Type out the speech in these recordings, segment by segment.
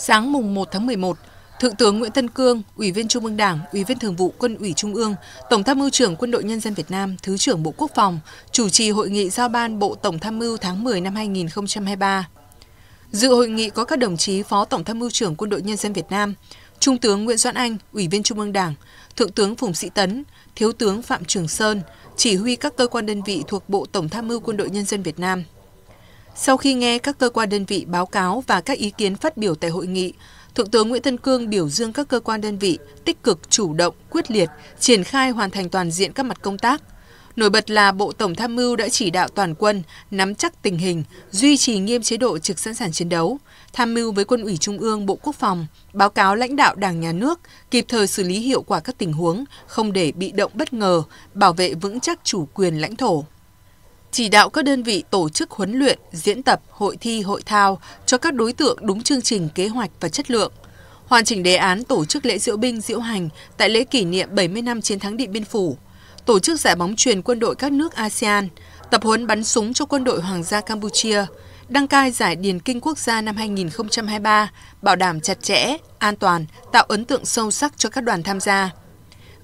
Sáng mùng 1 tháng 11, Thượng tướng Nguyễn Tân Cương, Ủy viên Trung ương Đảng, Ủy viên Thường vụ Quân ủy Trung ương, Tổng tham mưu trưởng Quân đội Nhân dân Việt Nam, Thứ trưởng Bộ Quốc phòng, chủ trì hội nghị giao ban Bộ Tổng tham mưu tháng 10 năm 2023. Dự hội nghị có các đồng chí Phó Tổng tham mưu trưởng Quân đội Nhân dân Việt Nam, Trung tướng Nguyễn Doãn Anh, Ủy viên Trung ương Đảng, Thượng tướng Phùng Sĩ Tấn, Thiếu tướng Phạm Trường Sơn, chỉ huy các cơ quan đơn vị thuộc Bộ Tổng tham mưu Quân đội Nhân dân Việt Nam – sau khi nghe các cơ quan đơn vị báo cáo và các ý kiến phát biểu tại hội nghị, Thượng tướng Nguyễn Tân Cương biểu dương các cơ quan đơn vị tích cực, chủ động, quyết liệt, triển khai hoàn thành toàn diện các mặt công tác. Nổi bật là Bộ Tổng Tham mưu đã chỉ đạo toàn quân, nắm chắc tình hình, duy trì nghiêm chế độ trực sẵn sàng chiến đấu, tham mưu với Quân ủy Trung ương Bộ Quốc phòng, báo cáo lãnh đạo Đảng Nhà nước, kịp thời xử lý hiệu quả các tình huống, không để bị động bất ngờ, bảo vệ vững chắc chủ quyền lãnh thổ chỉ đạo các đơn vị tổ chức huấn luyện, diễn tập, hội thi, hội thao cho các đối tượng đúng chương trình, kế hoạch và chất lượng. Hoàn chỉnh đề án tổ chức lễ diễu binh diễu hành tại lễ kỷ niệm 70 năm chiến thắng Điện Biên Phủ, tổ chức giải bóng truyền quân đội các nước ASEAN, tập huấn bắn súng cho quân đội Hoàng gia Campuchia, đăng cai giải Điền Kinh Quốc gia năm 2023, bảo đảm chặt chẽ, an toàn, tạo ấn tượng sâu sắc cho các đoàn tham gia.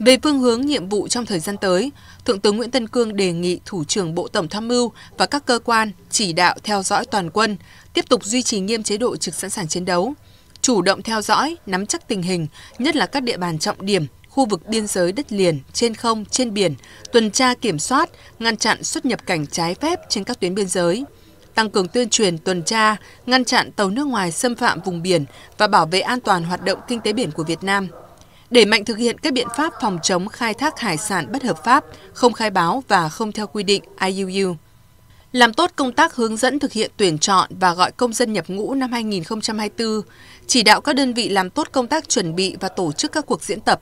Về phương hướng nhiệm vụ trong thời gian tới, Thượng tướng Nguyễn Tân Cương đề nghị Thủ trưởng Bộ Tổng Tham mưu và các cơ quan chỉ đạo theo dõi toàn quân, tiếp tục duy trì nghiêm chế độ trực sẵn sàng chiến đấu, chủ động theo dõi, nắm chắc tình hình, nhất là các địa bàn trọng điểm, khu vực biên giới đất liền, trên không, trên biển, tuần tra kiểm soát, ngăn chặn xuất nhập cảnh trái phép trên các tuyến biên giới tăng cường tuyên truyền tuần tra, ngăn chặn tàu nước ngoài xâm phạm vùng biển và bảo vệ an toàn hoạt động kinh tế biển của Việt Nam, để mạnh thực hiện các biện pháp phòng chống khai thác hải sản bất hợp pháp, không khai báo và không theo quy định IUU. Làm tốt công tác hướng dẫn thực hiện tuyển chọn và gọi công dân nhập ngũ năm 2024, chỉ đạo các đơn vị làm tốt công tác chuẩn bị và tổ chức các cuộc diễn tập,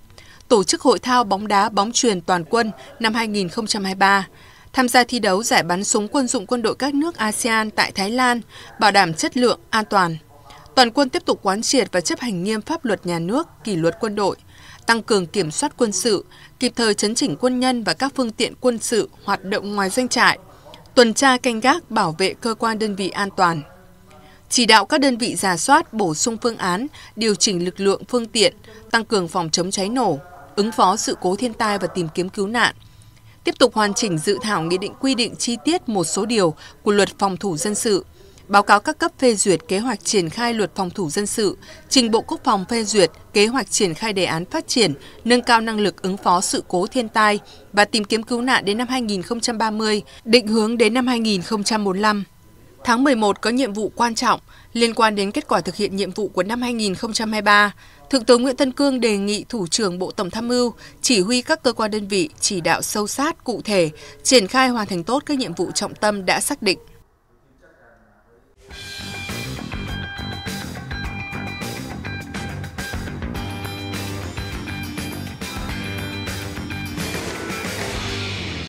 tổ chức hội thao bóng đá bóng truyền toàn quân năm 2023, tham gia thi đấu giải bắn súng quân dụng quân đội các nước ASEAN tại Thái Lan, bảo đảm chất lượng, an toàn. Toàn quân tiếp tục quán triệt và chấp hành nghiêm pháp luật nhà nước, kỷ luật quân đội – tăng cường kiểm soát quân sự, kịp thời chấn chỉnh quân nhân và các phương tiện quân sự hoạt động ngoài doanh trại, tuần tra canh gác bảo vệ cơ quan đơn vị an toàn. Chỉ đạo các đơn vị giả soát, bổ sung phương án, điều chỉnh lực lượng phương tiện, tăng cường phòng chống cháy nổ, ứng phó sự cố thiên tai và tìm kiếm cứu nạn. Tiếp tục hoàn chỉnh dự thảo nghị định quy định chi tiết một số điều của luật phòng thủ dân sự – báo cáo các cấp phê duyệt kế hoạch triển khai luật phòng thủ dân sự, trình Bộ Quốc phòng phê duyệt kế hoạch triển khai đề án phát triển, nâng cao năng lực ứng phó sự cố thiên tai và tìm kiếm cứu nạn đến năm 2030, định hướng đến năm 2045. Tháng 11 có nhiệm vụ quan trọng liên quan đến kết quả thực hiện nhiệm vụ của năm 2023. Thượng tướng Nguyễn Tân Cương đề nghị Thủ trưởng Bộ Tổng tham mưu chỉ huy các cơ quan đơn vị chỉ đạo sâu sát, cụ thể, triển khai hoàn thành tốt các nhiệm vụ trọng tâm đã xác định.